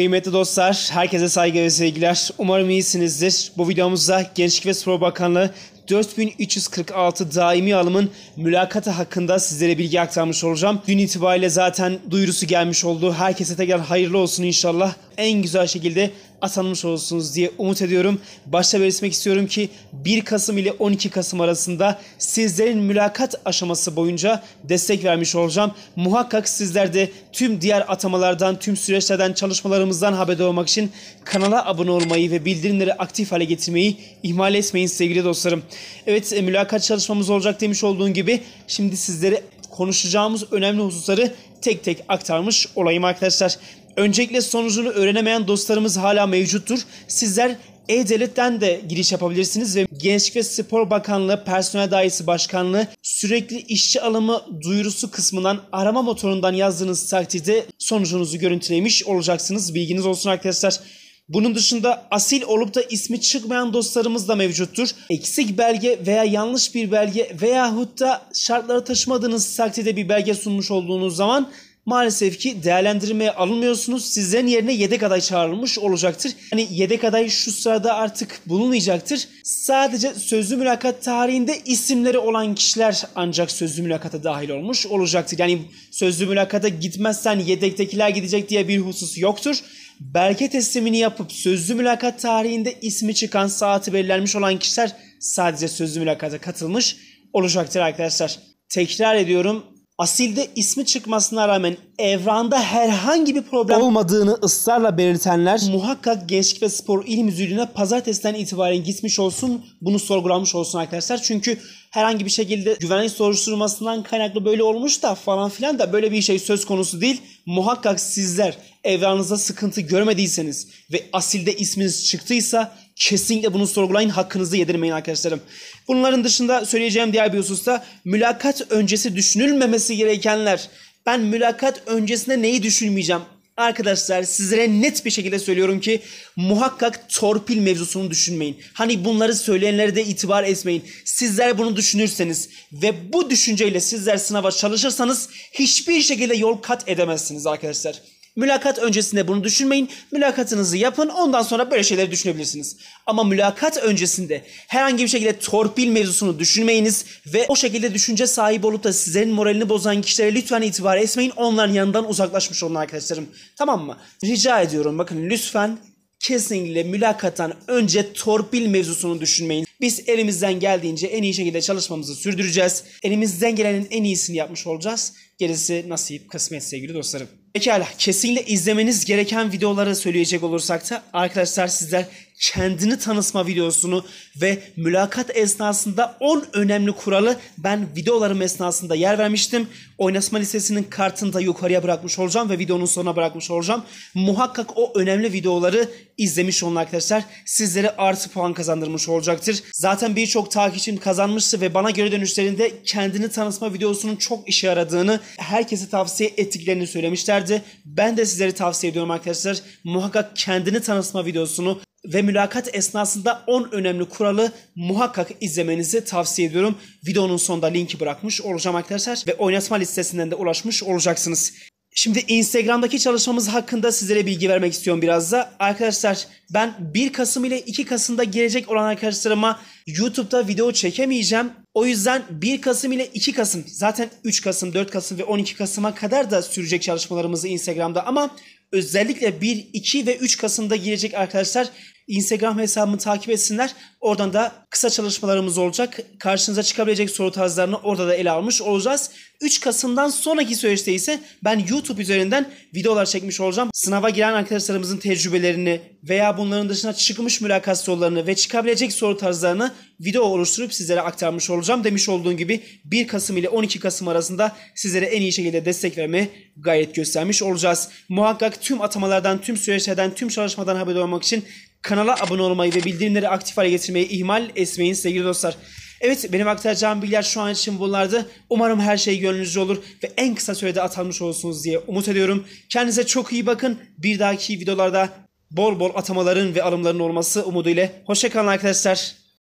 Kıymetli dostlar, herkese saygı ve sevgiler. Umarım iyisinizdir. Bu videomuzda Gençlik ve Spor Bakanlığı 4346 daimi alımın mülakatı hakkında sizlere bilgi aktarmış olacağım. Dün itibariyle zaten duyurusu gelmiş oldu. Herkese tekrar hayırlı olsun inşallah. En güzel şekilde atanmış olursunuz diye umut ediyorum. Başta belirtmek istiyorum ki 1 Kasım ile 12 Kasım arasında sizlerin mülakat aşaması boyunca destek vermiş olacağım. Muhakkak sizler de tüm diğer atamalardan, tüm süreçlerden, çalışmalarımızdan haberdar olmak için kanala abone olmayı ve bildirimleri aktif hale getirmeyi ihmal etmeyin sevgili dostlarım. Evet e, mülakat çalışmamız olacak demiş olduğum gibi şimdi sizlere konuşacağımız önemli hususları tek tek aktarmış olayım arkadaşlar. Öncelikle sonucunu öğrenemeyen dostlarımız hala mevcuttur. Sizler e-Devlet'ten de giriş yapabilirsiniz ve Gençlik ve Spor Bakanlığı Personel Dairesi Başkanlığı sürekli işçi alımı duyurusu kısmından arama motorundan yazdığınız takdirde sonucunuzu görüntülemiş olacaksınız. Bilginiz olsun arkadaşlar. Bunun dışında asil olup da ismi çıkmayan dostlarımız da mevcuttur. Eksik belge veya yanlış bir belge veya da şartları taşımadığınız takdirde bir belge sunmuş olduğunuz zaman maalesef ki değerlendirmeye alınmıyorsunuz. Sizden yerine yedek aday çağrılmış olacaktır. Hani yedek aday şu sırada artık bulunmayacaktır. Sadece sözlü mülakat tarihinde isimleri olan kişiler ancak sözlü mülakata dahil olmuş olacaktır. Yani sözlü mülakata gitmezsen yedektekiler gidecek diye bir husus yoktur belge teslimini yapıp sözlü mülakat tarihinde ismi çıkan saati belirlenmiş olan kişiler sadece sözlü mülakata katılmış olacaktır arkadaşlar. Tekrar ediyorum asilde ismi çıkmasına rağmen evranda herhangi bir problem olmadığını ısrarla belirtenler muhakkak Gençlik ve Spor İl Müdürlüğü'ne pazartesiden itibaren gitmiş olsun bunu sorgulanmış olsun arkadaşlar. Çünkü herhangi bir şekilde güvenlik soruşturmasından kaynaklı böyle olmuş da falan filan da böyle bir şey söz konusu değil. Muhakkak sizler evranızda sıkıntı görmediyseniz ve asilde isminiz çıktıysa Kesinlikle bunu sorgulayın. Hakkınızı yedirmeyin arkadaşlarım. Bunların dışında söyleyeceğim diğer bir hususta mülakat öncesi düşünülmemesi gerekenler. Ben mülakat öncesinde neyi düşünmeyeceğim? Arkadaşlar sizlere net bir şekilde söylüyorum ki muhakkak torpil mevzusunu düşünmeyin. Hani bunları söyleyenlere de itibar etmeyin. Sizler bunu düşünürseniz ve bu düşünceyle sizler sınava çalışırsanız hiçbir şekilde yol kat edemezsiniz arkadaşlar. Mülakat öncesinde bunu düşünmeyin. Mülakatınızı yapın. Ondan sonra böyle şeyleri düşünebilirsiniz. Ama mülakat öncesinde herhangi bir şekilde torpil mevzusunu düşünmeyiniz ve o şekilde düşünce sahibi olup da sizlerin moralini bozan kişilere lütfen itibar etmeyin. Onların yanından uzaklaşmış olun arkadaşlarım. Tamam mı? Rica ediyorum bakın lütfen kesinlikle mülakattan önce torpil mevzusunu düşünmeyin. Biz elimizden geldiğince en iyi şekilde çalışmamızı sürdüreceğiz. Elimizden gelenin en iyisini yapmış olacağız. Gerisi nasip kısmet sevgili dostlarım. Pekala kesinlikle izlemeniz gereken videoları söyleyecek olursak da arkadaşlar sizler kendini tanıtma videosunu ve mülakat esnasında 10 önemli kuralı ben videolarım esnasında yer vermiştim. Oynatma listesinin kartını da yukarıya bırakmış olacağım ve videonun sonuna bırakmış olacağım. Muhakkak o önemli videoları izlemiş olun arkadaşlar. Sizlere artı puan kazandırmış olacaktır. Zaten birçok takipçim kazanmıştı ve bana göre dönüşlerinde kendini tanıtma videosunun çok işe yaradığını herkese tavsiye ettiklerini söylemişlerdi. Ben de sizlere tavsiye ediyorum arkadaşlar. Muhakkak kendini tanıtma videosunu ve mülakat esnasında 10 önemli kuralı muhakkak izlemenizi tavsiye ediyorum. Videonun sonunda linki bırakmış olacağım arkadaşlar ve oynatma listesinden de ulaşmış olacaksınız. Şimdi Instagram'daki çalışmamız hakkında sizlere bilgi vermek istiyorum biraz da. Arkadaşlar ben 1 Kasım ile 2 Kasım'da gelecek olan arkadaşlarıma YouTube'da video çekemeyeceğim. O yüzden 1 Kasım ile 2 Kasım zaten 3 Kasım, 4 Kasım ve 12 Kasım'a kadar da sürecek çalışmalarımızı Instagram'da ama özellikle 1, 2 ve 3 Kasım'da gelecek arkadaşlar Instagram hesabımı takip etsinler. Oradan da kısa çalışmalarımız olacak. Karşınıza çıkabilecek soru tarzlarını orada da ele almış olacağız. 3 Kasım'dan sonraki süreçte ise ben YouTube üzerinden videolar çekmiş olacağım. Sınava giren arkadaşlarımızın tecrübelerini veya bunların dışına çıkmış mülakat sorularını ve çıkabilecek soru tarzlarını video oluşturup sizlere aktarmış olacağım. Demiş olduğum gibi 1 Kasım ile 12 Kasım arasında sizlere en iyi şekilde destek vermeye gayet göstermiş olacağız. Muhakkak tüm atamalardan, tüm süreçlerden, tüm çalışmadan haber olmak için kanala abone olmayı ve bildirimleri aktif hale getirmeyi ihmal etmeyin sevgili dostlar. Evet benim aktaracağım bilgiler şu an için bunlardı. Umarım her şey gönlünüzce olur ve en kısa sürede atanmış olursunuz diye umut ediyorum. Kendinize çok iyi bakın. Bir dahaki videolarda bol bol atamaların ve alımların olması umuduyla. Hoşçakalın arkadaşlar.